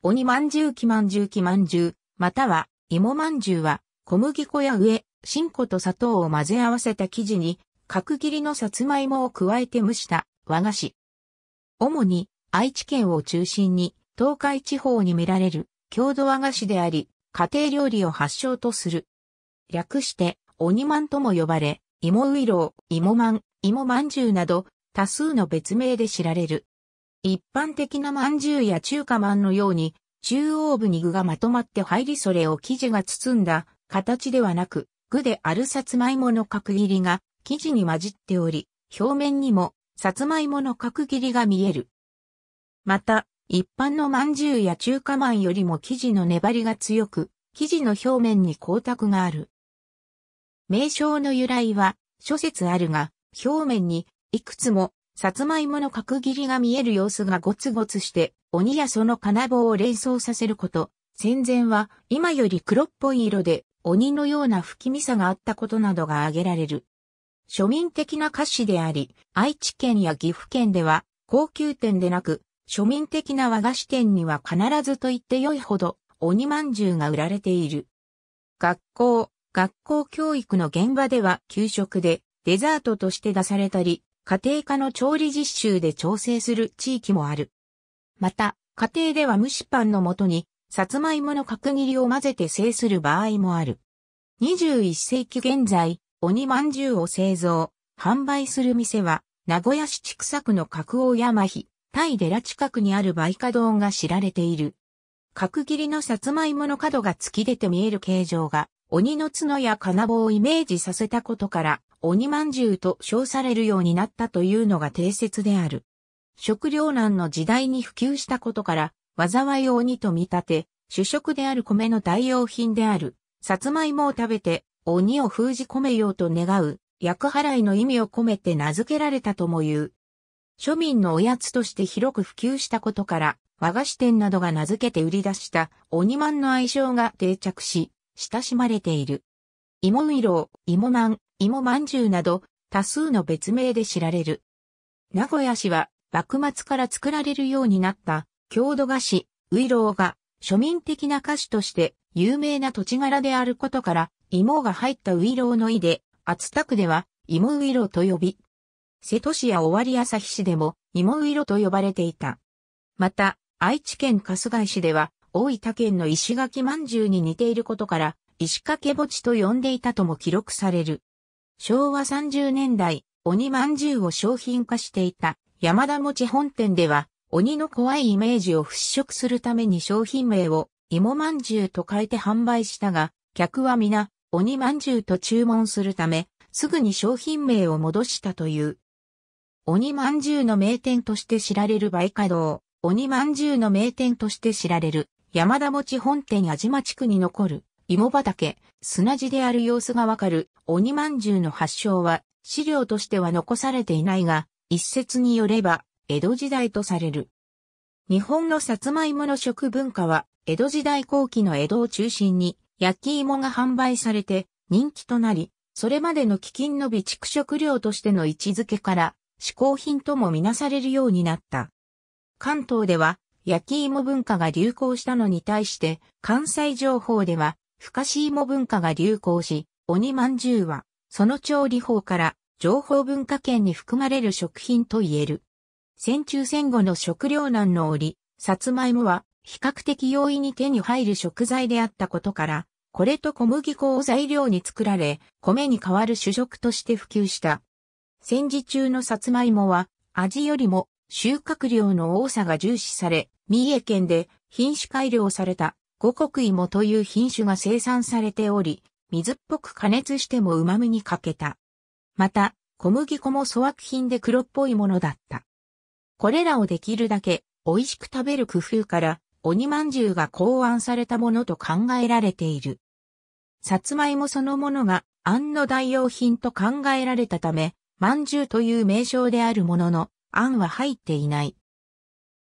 鬼まんじゅうきまんじゅうきまんじゅう、または芋まんじゅうは小麦粉や上、新粉と砂糖を混ぜ合わせた生地に角切りのさつまいもを加えて蒸した和菓子。主に愛知県を中心に東海地方に見られる郷土和菓子であり、家庭料理を発祥とする。略して鬼まんとも呼ばれ、芋ういろう、芋まん、芋まんじゅうなど多数の別名で知られる。一般的な饅頭や中華まんのように、中央部に具がまとまって入りそれを生地が包んだ形ではなく、具であるさつまいもの角切りが生地に混じっており、表面にもさつまいもの角切りが見える。また、一般の饅頭や中華まんよりも生地の粘りが強く、生地の表面に光沢がある。名称の由来は諸説あるが、表面にいくつもさつまいもの角切りが見える様子がゴツゴツして、鬼やその金棒を連想させること。戦前は今より黒っぽい色で鬼のような不気味さがあったことなどが挙げられる。庶民的な菓子であり、愛知県や岐阜県では高級店でなく、庶民的な和菓子店には必ずと言って良いほど鬼まんじゅうが売られている。学校、学校教育の現場では給食でデザートとして出されたり、家庭科の調理実習で調整する地域もある。また、家庭では蒸しパンのもとに、さつまいもの角切りを混ぜて製する場合もある。21世紀現在、鬼まんじゅうを製造、販売する店は、名古屋市千種区の角王山タイ寺近くにある梅花堂が知られている。角切りのさつまいもの角が突き出て見える形状が、鬼の角や金棒をイメージさせたことから、鬼まんじゅうと称されるようになったというのが定説である。食糧難の時代に普及したことから、災いを鬼と見立て、主食である米の代用品である、さつまいもを食べて、鬼を封じ込めようと願う、薬払いの意味を込めて名付けられたとも言う。庶民のおやつとして広く普及したことから、和菓子店などが名付けて売り出した鬼まんの愛称が定着し、親しまれている。芋色、芋まん、芋まんじゅうなど多数の別名で知られる。名古屋市は幕末から作られるようになった郷土菓子、ウイローが庶民的な菓子として有名な土地柄であることから芋が入ったウイローの意で、厚田区では芋ウイローと呼び、瀬戸市や尾張旭市でも芋ウイローと呼ばれていた。また、愛知県春日井市では大分県の石垣まんじゅうに似ていることから、石掛け墓地と呼んでいたとも記録される。昭和30年代、鬼まんじゅうを商品化していた山田餅本店では、鬼の怖いイメージを払拭するために商品名を芋まんじゅうと変えて販売したが、客は皆鬼まんじゅうと注文するため、すぐに商品名を戻したという。鬼まんじゅうの名店として知られるバカド堂、鬼まんじゅうの名店として知られる山田餅本店味島地区に残る芋畑、砂地である様子がわかる鬼饅頭の発祥は資料としては残されていないが、一説によれば江戸時代とされる。日本のさつまいもの食文化は江戸時代後期の江戸を中心に焼き芋が販売されて人気となり、それまでの飢饉の備蓄食料としての位置づけから嗜好品ともみなされるようになった。関東では焼き芋文化が流行したのに対して関西情報では深しし芋文化が流行し、鬼まんじゅうは、その調理法から、情報文化圏に含まれる食品と言える。戦中戦後の食糧難の折、さつまいもは、比較的容易に手に入る食材であったことから、これと小麦粉を材料に作られ、米に代わる主食として普及した。戦時中のさつまいもは、味よりも収穫量の多さが重視され、三重県で品種改良された五穀芋という品種が生産されており、水っぽく加熱しても旨味に欠けた。また、小麦粉も粗悪品で黒っぽいものだった。これらをできるだけ美味しく食べる工夫から、鬼まんじゅうが考案されたものと考えられている。さつまいもそのものが餡の代用品と考えられたため、まんじゅうという名称であるものの、餡は入っていない。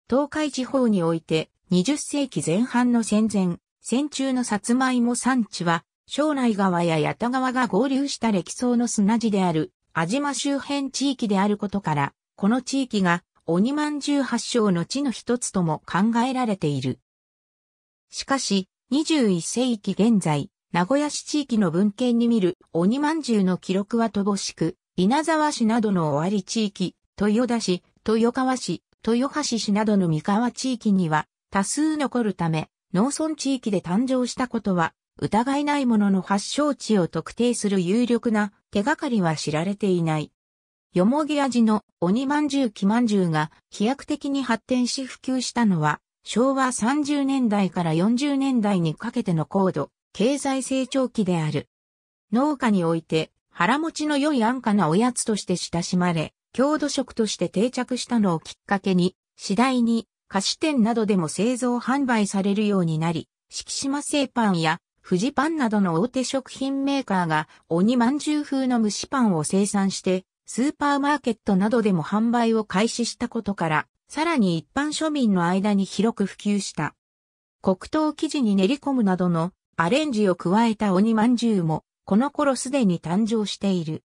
東海地方において、20世紀前半の戦前、戦中のサツマイモ産地は、将来川や八田川が合流した歴層の砂地である、安島周辺地域であることから、この地域が鬼万十八章の地の一つとも考えられている。しかし、21世紀現在、名古屋市地域の文献に見る鬼万十の記録は乏しく、稲沢市などの終わり地域、豊田市、豊川市、豊橋市などの三河地域には、多数残るため、農村地域で誕生したことは、疑いないものの発祥地を特定する有力な手がかりは知られていない。よもぎ味の鬼まんじゅう木まんじゅうが飛躍的に発展し普及したのは、昭和30年代から40年代にかけての高度、経済成長期である。農家において腹持ちの良い安価なおやつとして親しまれ、郷土食として定着したのをきっかけに、次第に菓子店などでも製造販売されるようになり、敷島製パンや富士パンなどの大手食品メーカーが鬼まんじゅう風の蒸しパンを生産して、スーパーマーケットなどでも販売を開始したことから、さらに一般庶民の間に広く普及した。黒糖生地に練り込むなどのアレンジを加えた鬼まんじゅうも、この頃すでに誕生している。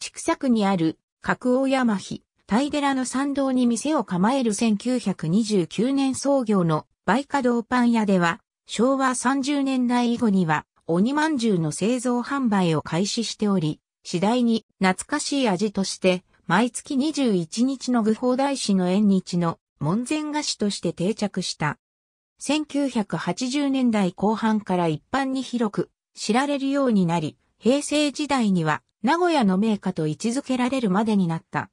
畜作にある、角尾山碑。大寺の参道に店を構える1929年創業のバイカドーパン屋では、昭和30年代以後には、鬼まんじゅうの製造販売を開始しており、次第に懐かしい味として、毎月21日の具法大師の縁日の門前菓子として定着した。1980年代後半から一般に広く知られるようになり、平成時代には名古屋の名家と位置づけられるまでになった。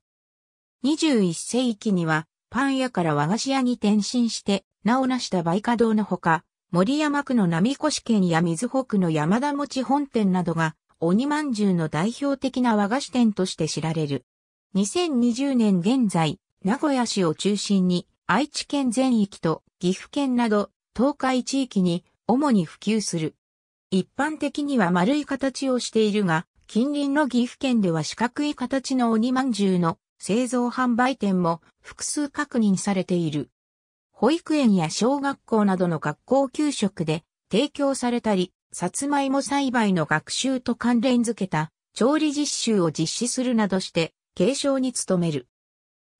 21世紀にはパン屋から和菓子屋に転身して名を成した梅花堂のほか、森山区の並越県や水北の山田餅本店などが鬼まんじゅうの代表的な和菓子店として知られる。2020年現在、名古屋市を中心に愛知県全域と岐阜県など東海地域に主に普及する。一般的には丸い形をしているが、近隣の岐阜県では四角い形の鬼まんじゅうの製造販売店も複数確認されている。保育園や小学校などの学校給食で提供されたり、さつまいも栽培の学習と関連づけた調理実習を実施するなどして継承に努める。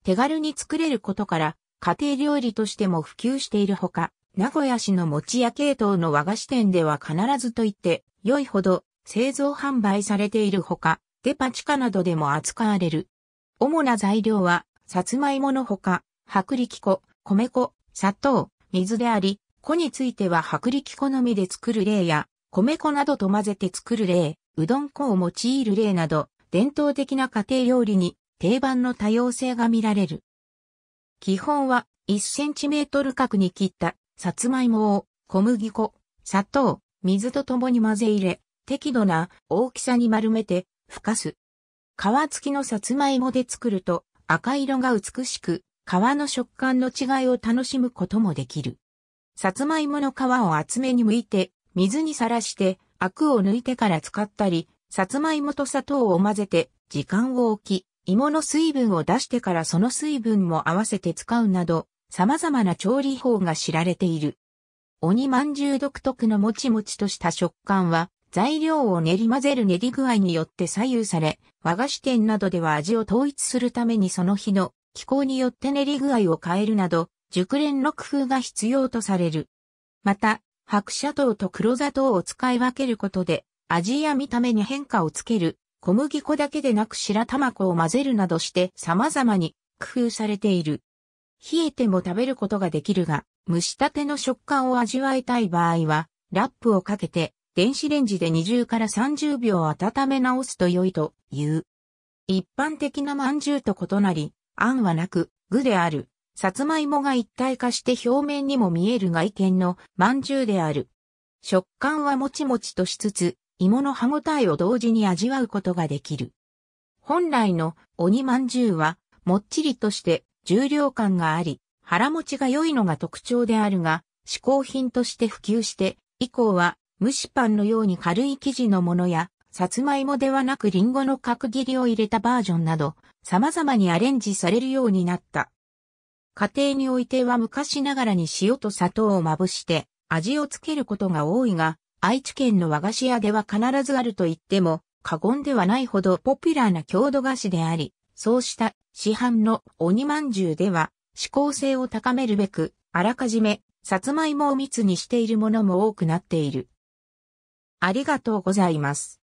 手軽に作れることから家庭料理としても普及しているほか、名古屋市の餅屋系統の和菓子店では必ずと言って良いほど製造販売されているほか、デパ地下などでも扱われる。主な材料は、さつまいものほか、薄力粉、米粉、砂糖、水であり、粉については薄力粉のみで作る例や、米粉などと混ぜて作る例、うどん粉を用いる例など、伝統的な家庭料理に定番の多様性が見られる。基本は1センチメートル角に切ったさつまいもを小麦粉、砂糖、水とともに混ぜ入れ、適度な大きさに丸めて、ふかす。皮付きのさつまいもで作ると赤色が美しく、皮の食感の違いを楽しむこともできる。さつまいもの皮を厚めに剥いて、水にさらして、アクを抜いてから使ったり、さつまいもと砂糖を混ぜて、時間を置き、芋の水分を出してからその水分も合わせて使うなど、様々な調理法が知られている。鬼まんじゅう独特のもちもちとした食感は、材料を練り混ぜる練り具合によって左右され、和菓子店などでは味を統一するためにその日の気候によって練り具合を変えるなど、熟練の工夫が必要とされる。また、白砂糖と黒砂糖を使い分けることで、味や見た目に変化をつける、小麦粉だけでなく白玉粉を混ぜるなどして様々に工夫されている。冷えても食べることができるが、蒸したての食感を味わいたい場合は、ラップをかけて電子レンジで20から30秒温め直すと良いという。一般的な饅頭と異なり、あんはなく、具である。さつまいもが一体化して表面にも見える外見の饅頭である。食感はもちもちとしつつ、芋の歯ごたえを同時に味わうことができる。本来の鬼饅頭は、もっちりとして重量感があり、腹持ちが良いのが特徴であるが、嗜好品として普及して、以降は蒸しパンのように軽い生地のものや、さつまいもではなくリンゴの角切りを入れたバージョンなど、様々にアレンジされるようになった。家庭においては昔ながらに塩と砂糖をまぶして味をつけることが多いが、愛知県の和菓子屋では必ずあると言っても過言ではないほどポピュラーな郷土菓子であり、そうした市販の鬼まんじゅうでは、指向性を高めるべく、あらかじめ、さつまいもを密にしているものも多くなっている。ありがとうございます。